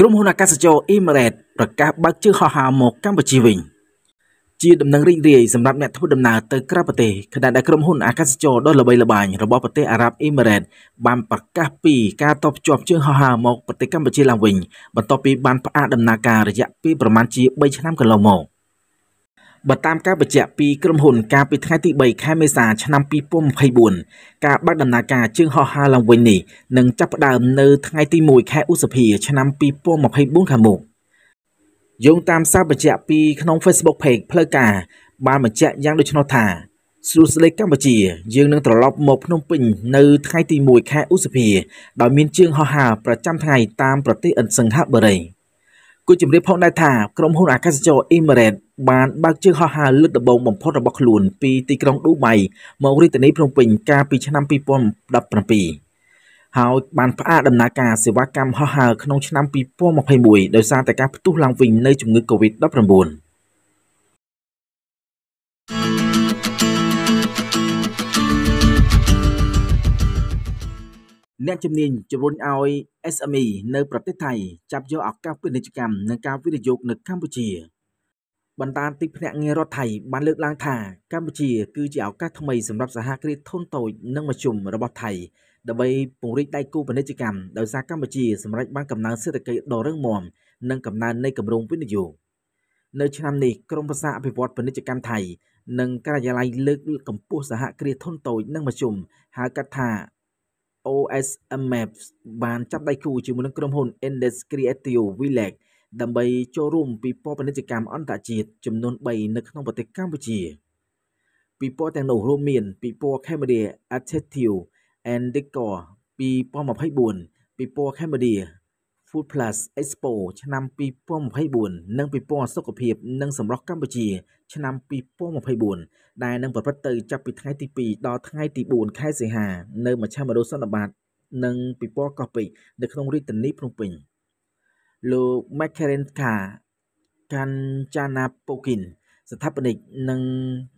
ក្រុមហ៊ុនអាកាសចរអ៊ីមរ៉េតប្រកាសបើកជើងហោះហើរមកកម្ពុជាវិញជាដំណឹងរីករាយសម្រាប់អ្នកធ្វើដំណើរទៅក្រៅប្រទេសខណៈដែលក្រុមហ៊ុនអាកាសចរដ៏ល្បីល្បាញរបស់ប្រទេសអារ៉ាប់អ៊ីមរ៉េតបានប្រកាសពីការតបជាប់ជើងហោះហើរមកប្រទេសកម្ពុជាឡើងវិញបន្ទាប់ពីបានផ្អាកដំណើរការរយៈពេលប្រមាណជា3ឆ្នាំកន្លងមក។បើតាមការបញ្ជាក់ពីក្រុមហ៊ុន កាលពីថ្ងៃទី3ខែមេសាឆ្នាំ2024ការបើកដំណើរការជើងហោះហើរឡើងវិញនេះនឹងចាប់ផ្ដើមនៅថ្ងៃទី1ខែឧសភា ឆ្នាំ2024ខាងមុខយោងតាមសារបញ្ជាក់ពីក្នុង Facebook Page ផ្លូវការបានបញ្ជាក់យ៉ាងដូចនោះថាស្រុស្លេកម្ពុជាយើងនឹងត្រឡប់មកភ្នំពេញនៅថ្ងៃទី1ខែឧសភាដោយមានជើងហោះហើរប្រចាំថ្ងៃតាមប្រទេសអិនសង្ហបុរី។គូជំរាបផងដែរថាក្រុមហ៊ុនអាកាសចរ Emirates បានបើកជើងហោះហើរលើកដំបូងបំផុតរបស់ខ្លួនពីទីក្រុងឌូបៃមករាជធានីភ្នំពេញកាលពីឆ្នាំ2017ហើយបានផ្អាកដំណើរការសេវាកម្មហោះហើរក្នុងឆ្នាំ2021ដោយសារតែការផ្ទុះឡើងវិញនៃជំងឺ Covid-19 អ្នកជំនាញជំរុញឲ្យ SME នៅប្រទេសថៃចាប់យកឱកាសពាណិជ្ជកម្មនិងការវិនិយោគនៅកម្ពុជាបណ្ដាទីភ្នាក់ងាររដ្ឋថៃបានលើកឡើងថាកម្ពុជាគឺជាឱកាសថ្មីសម្រាប់សហគ្រាសធុនតូចនិងមធ្យមរបស់ថៃដើម្បីពង្រីកដៃគូពាណិជ្ជកម្មដោយសារកម្ពុជាសម្រេចបានកំណើនសេដ្ឋកិច្ចដ៏រឹងមាំនិងកំណើននៃគម្រោងវិនិយោគនៅឆ្នាំនេះក្រមប្រសាអភិវឌ្ឍពាណិជ្ជកម្មថៃនិងការិយាល័យលើកកម្ពស់សហគ្រាសធុនតូចនិងមធ្យមហៅកាត់ថា OSM Maps បានចាប់ដៃគូជាមួយនឹងក្រុមហ៊ុន Index Creative Village ដើម្បីចូលរួមពិព័រណ៍ពាណិជ្ជកម្មអន្តរជាតិចំនួន3នៅក្នុងប្រទេសកម្ពុជាពិព័រណ៍ទាំងនោះរួមមានពិព័រណ៍ Cambodia Attractive and Decor 2024ពិព័រណ៍ Cambodia Food Plus Expo ឆ្នាំ2024និងពិព័រណ៍សុខភាពនិងសម្រស់កម្ពុជាឆ្នាំ2024ដែលនឹងប្រព្រឹត្តទៅចាប់ពីថ្ងៃទី2ដល់ថ្ងៃទី4ខែសីហានៅមជ្ឈមណ្ឌលសន្និបាតនិងពិព័រណ៍កោះពេជ្រនៅក្នុងរាជធានីភ្នំពេញលោក Makarenka Kanchana Pokin ស្ថាបនិកនិង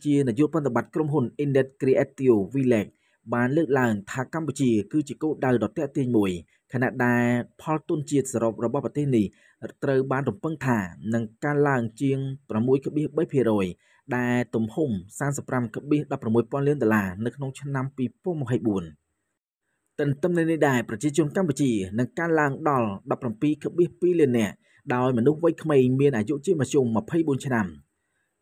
ជានាយកប្រតិបត្តិក្រុមហ៊ុន Indet Creative Village បានលើកឡើងថាកម្ពុជា គឺជាគោលដៅដ៏ទាក់ទាញមួយខណៈដែលផលទុនជាតិសរុបរបស់ប្រទេសនេះត្រូវបានរំពឹងថានឹងកើនឡើងជាង6.3%ដែលទំហំ35.16លានដុល្លារនៅក្នុងឆ្នាំ2024ទន្ទឹមនឹងនេះដែរប្រជាជនកម្ពុជានឹងកើនឡើងដល់17.2លាននាក់ដោយមនុស្សវ័យក្មេងមានអាយុជាមធ្យម24ឆ្នាំ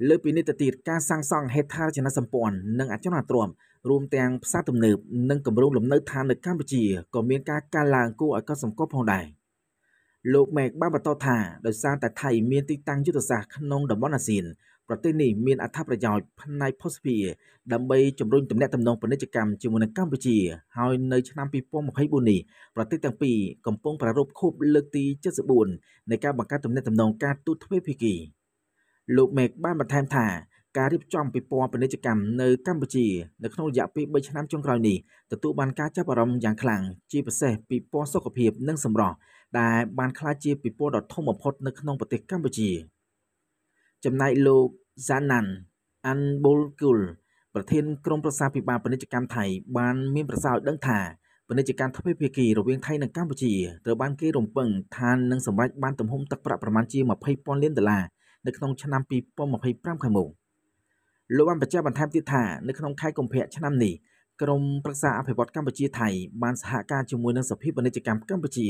លើពីនេះទៅទៀតការសាងសង់ហេដ្ឋារចនាសម្ព័ន្ធនិងអចលនទ្រព្យរួមទាំងផ្សារទំនើបនិងគម្រោងលំនៅឋាននៅកម្ពុជាក៏មានការកើនឡើងគួរឲ្យកត់សម្គាល់ផងដែរលោកមេកបានបន្តថាដោយសារតែថៃមានទីតាំងយុទ្ធសាស្ត្រក្នុងតំបន់អាស៊ានប្រទេសនេះមានអត្ថប្រយោជន៍ផ្នែកភស្តុភារដើម្បីជំរុញទំនាក់ទំនងពាណិជ្ជកម្មជាមួយនឹងកម្ពុជា ហើយនៅឆ្នាំ2024នេះប្រទេសទាំងពីរកំពុងប្រារព្ធខួបលើកទី74នៃការបង្កើតទំនាក់ទំនងការទូតទ្វេភាគីលោកមេកបានបន្ថែមថាការរៀបចំពិព័រណ៍ពាណិជ្ជកម្មនៅកម្ពុជានៅក្នុងរយៈពេល3ឆ្នាំចុងក្រោយនេះទទួលបានការចាប់អារម្មណ៍យ៉ាងខ្លាំងជាពិសេសពិព័រណ៍សុខភាពនិងសម្រស់ដែលបានក្លាយជាពិព័រណ៍ដ៏ធំបំផុតនៅក្នុងប្រទេសកម្ពុជាចំណែកលោក Zanan Anbolkul ប្រធានក្រុមប្រឹក្សាពិបាលពាណិជ្ជកម្មថៃបានមានប្រសាសន៍ឲ្យដឹងថាពាណិជ្ជកម្មទ្វេភាគីរវាងថៃនិងកម្ពុជាត្រូវបានគេរំពឹងថានឹងសម្រេចបានទំហំទឹកប្រាក់ប្រមាណជា20,000លានដុល្លារនៅក្នុងឆ្នាំ2025ខាងមុខ។លោកបានបញ្ជាក់បន្ថែមទៀតថានៅក្នុងខែកុម្ភៈឆ្នាំនេះក្រមប្រឹក្សាអភិវឌ្ឍកម្ពុជាថៃបានសហការជាមួយនឹងសភាពាណិជ្ជកម្មកម្ពុជា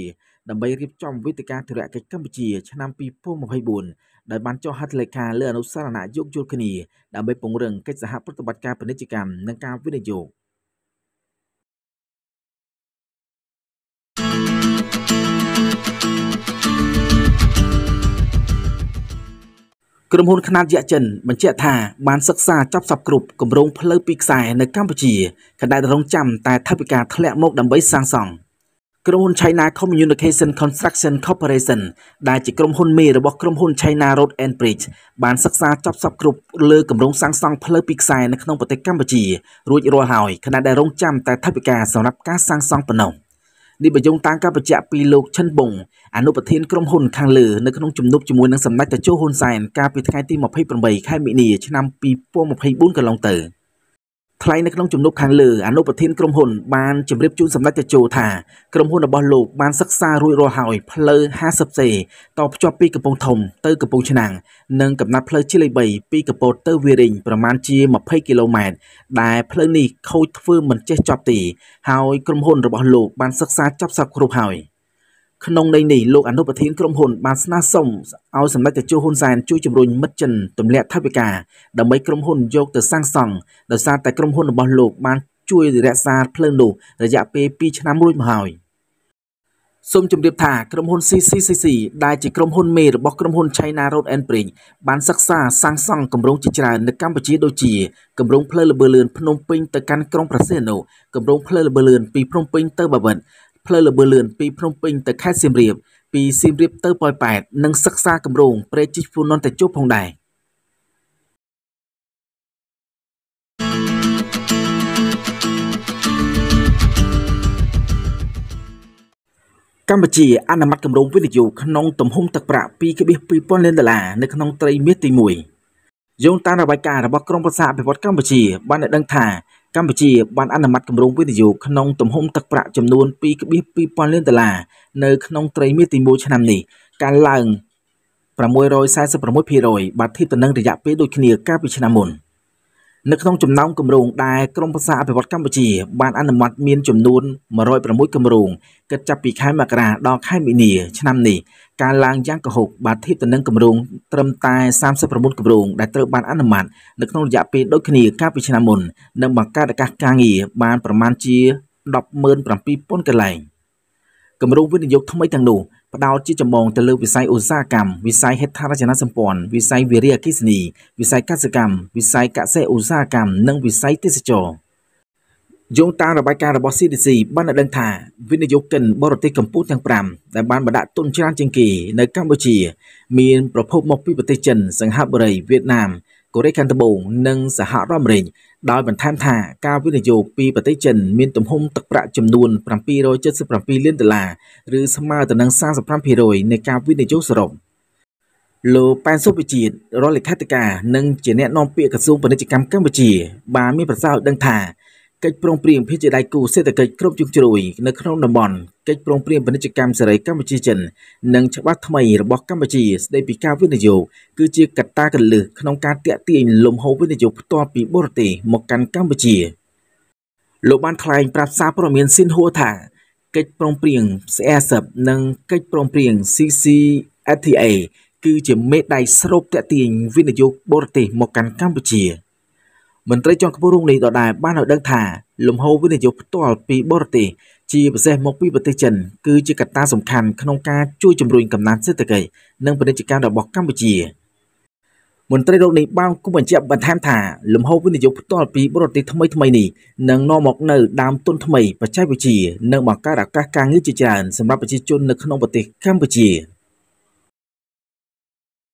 ដើម្បីរៀបចំវេទិកាធុរកិច្ចកម្ពុជាឆ្នាំ2024ដោយបានចុះហត្ថលេខាលើអនុសារណៈយោគយល់គ្នាដើម្បីពង្រឹងកិច្ចសហប្រតិបត្តិការពាណិជ្ជកម្មនិងការវិនិយោគ។ក្រុមហ៊ុនខ្នាតយក្សចិនបញ្ជាក់ថាបានសិក្សាចប់សពគ្រប់គម្រោងផ្លូវពីរខ្សែនៅកម្ពុជាកណ្ដាលរងចាំតែថវិកាធ្លាក់មកដើម្បីសាងសង់ក្រុមហ៊ុន China Communication Construction Corporation ដែលជាក្រុមហ៊ុនមេរបស់ក្រុមហ៊ុន China Road and Bridge បានសិក្សាចប់សពគ្រប់លើគម្រោងសាងសង់ផ្លូវពីរខ្សែនៅក្នុងប្រទេសកម្ពុជារួចរាល់ហើយខណៈដែលរងចាំតែថវិកាសម្រាប់ការសាងសង់ប៉ុណ្ណោះ។នេះបញ្យងតាំងការបញ្ជាក់ពីលោកឈិនបុងអនុប្រធានក្រុមហ៊ុនខាងលើនៅក្នុងជំនួបជាមួយនឹងសម្ដេចតេជោហ៊ុនសែនកាលពីថ្ងៃទី28ខែមីនាឆ្នាំ2024កន្លងទៅ។ថ្លែងនៅក្នុងជំនួបខាងលើអនុប្រធានក្រុមហ៊ុនបានជម្រាបជូនសម្ដេចតេជោថាក្រុមហ៊ុនរបស់លោកបានសិក្សារួចរាល់ហើយផ្លូវ 50C តភ្ជាប់ពីកំពង់ធំទៅកំពង់ឆ្នាំងនិងកំណត់ផ្លូវជាលេខ3ពីកពតទៅវារិញប្រមាណជា20គីឡូម៉ែត្រដែលផ្លូវនេះខូចធ្វើមិនចេះចប់ទេហើយក្រុមហ៊ុនរបស់លោកបានសិក្សាចប់សពគ្រប់ហើយ។ក្នុងន័យនេះលោកអនុប្រធានក្រុមហ៊ុនបានស្នើសុំឲ្យសម្ដេចតេជោហ៊ុនសែនជួយជំរុញមិត្តចិនទម្លាក់ថវិកាដើម្បីក្រុមហ៊ុនយកទៅសាងសង់ដោយសារតែក្រុមហ៊ុនរបស់លោកបានជួយរក្សាភ្លើងនោះរយៈពេល2ឆ្នាំរួចមកហើយសូមជម្រាបថាក្រុមហ៊ុន CCCC ដែលជាក្រុមហ៊ុនមេរបស់ក្រុមហ៊ុន China Road and Bridge បានសិក្សាសាងសង់គម្រោងជាច្រើននៅកម្ពុជាដូចជាគម្រោងផ្លូវល្បឿនលឿនភ្នំពេញទៅកាន់ក្រុងប្រាសេណូគម្រោងផ្លូវល្បឿនលឿនពីភ្នំពេញទៅបាវិតផ្លូវលបឿលឿនពីភ្នំពេញទៅខេត្តសៀមរាបពីសៀមរាបទៅប៉ោយប៉ែតនិងសិក្សាគម្រោងប្រេជីវភូនន្ទជោផងដែរកម្ពុជាអនុម័តគម្រោងវិនិយោគក្នុងទំហំទឹកប្រាក់2.2000លានដុល្លារនៅក្នុងត្រីមាសទី1យោងតាមរបាយការណ៍របស់ក្រមប្រសាអភិវឌ្ឍកម្ពុជាបានដឹងថាកម្ពុជាបានអនុម័តគម្រោងវិនិយោគក្នុងទំហំទឹកប្រាក់ចំនួន2.2000លានដុល្លារនៅក្នុងត្រីមាសទី1ឆ្នាំនេះកើនឡើង646%បើធៀបទៅនឹងរយៈពេលដូចគ្នាកាលពីឆ្នាំមុន។នៅក្នុងចំណោមគម្រោងដែលក្រមប្រសាអភិវឌ្ឍកម្ពុជាបានអនុម័តមានចំនួន106គម្រោងគិតចាប់ពីខែមករាដល់ខែមីនាឆ្នាំនេះការឡើងយ៉ាងកុហកបាទធៀបទៅនឹងគម្រោងត្រឹមតែ39គម្រោងដែលត្រូវបានអនុម័តនៅក្នុងរយៈពេលដូចគ្នាកាលពីឆ្នាំមុននិងបង្កើតឱកាសការងារបានប្រមាណជា107,000កន្លែង។គម្រោងវិនិយោគថ្មីទាំងនោះផ្ដោតជាចម្បងទៅលើវិស័យឧស្សាហកម្មវិស័យហេដ្ឋារចនាសម្ព័ន្ធវិស័យវារីអគ្គិសនីវិស័យកសិកម្មវិស័យកសិឧស្សាហកម្មនិងវិស័យទេសចរណ៍យោងតាមរបាយការណ៍របស់ CDC បានដឹងថាវិនិយោគិនបរទេសកម្ពុជាទាំង5ដែលបានបដាក់ទុនច្រើនជាងគេនៅកម្ពុជាមានប្រភពមកពីប្រទេសចិនសិង្ហបុរីវៀតណាមកូរ៉េខាងត្បូងនិងសហរដ្ឋអាមេរិកដោយបន្ថែមថាការវិនិយោគពីប្រទេសចិនមានទំហំទឹកប្រាក់ចំនួន777លានដុល្លារឬស្មើទៅនឹង35%នៃការវិនិយោគសរុបលោកប៉ែនសុវិជាតិរដ្ឋលេខាធិការនិងជាអ្នកនាំពាក្យក្រសួងពាណិជ្ជកម្មកម្ពុជាបានមានប្រសាសន៍ឲ្យដឹងថាកិច្ចព្រមព្រៀងភាពជាដៃគូសេដ្ឋកិច្ចគ្រប់ជ្រុងជ្រោយនៅក្នុងតំបន់កិច្ចព្រមព្រៀងពាណិជ្ជកម្មសេរីកម្ពុជាចិន និងច្បាប់ថ្មីរបស់កម្ពុជាស្តីពីការវិនិយោគគឺជាកត្តាកលឹះក្នុងការទាក់ទាញលំហូរវិនិយោគផ្ទាល់ពីបរទេសមកកាន់កម្ពុជាលោកបានថ្លែងប្រាប់សារព័ត៌មានស៊ីនហួរថាកិច្ចព្រមព្រៀង CSF និងកិច្ចព្រមព្រៀង CCFTA គឺជាមេដៃស្រូបទាក់ទាញវិនិយោគបរទេសមកកាន់កម្ពុជា។មន្ត្រីជាន់ខ្ពស់រូបនេះដដែលបានឲ្យដឹងថាលំហូរវិនិយោគផ្ទាល់ពីបរទេសជាពិសេសមកពីប្រទេសចិនគឺជាកត្តាសំខាន់ក្នុងការជួយជំរុញកំណើនសេដ្ឋកិច្ចនិងពាណិជ្ជកម្មរបស់កម្ពុជាមន្ត្រីរូបនេះបានគូបញ្ជាក់បន្ថែមថាលំហូរវិនិយោគផ្ទាល់ពីបរទេសថ្មីថ្មីនេះនឹងនាំមកនៅដើមទុនថ្មីបច្ចេកវិទ្យានិងបង្កើតឱកាសការងារជាច្រើនសម្រាប់ប្រជាជននៅក្នុងប្រទេសកម្ពុជា។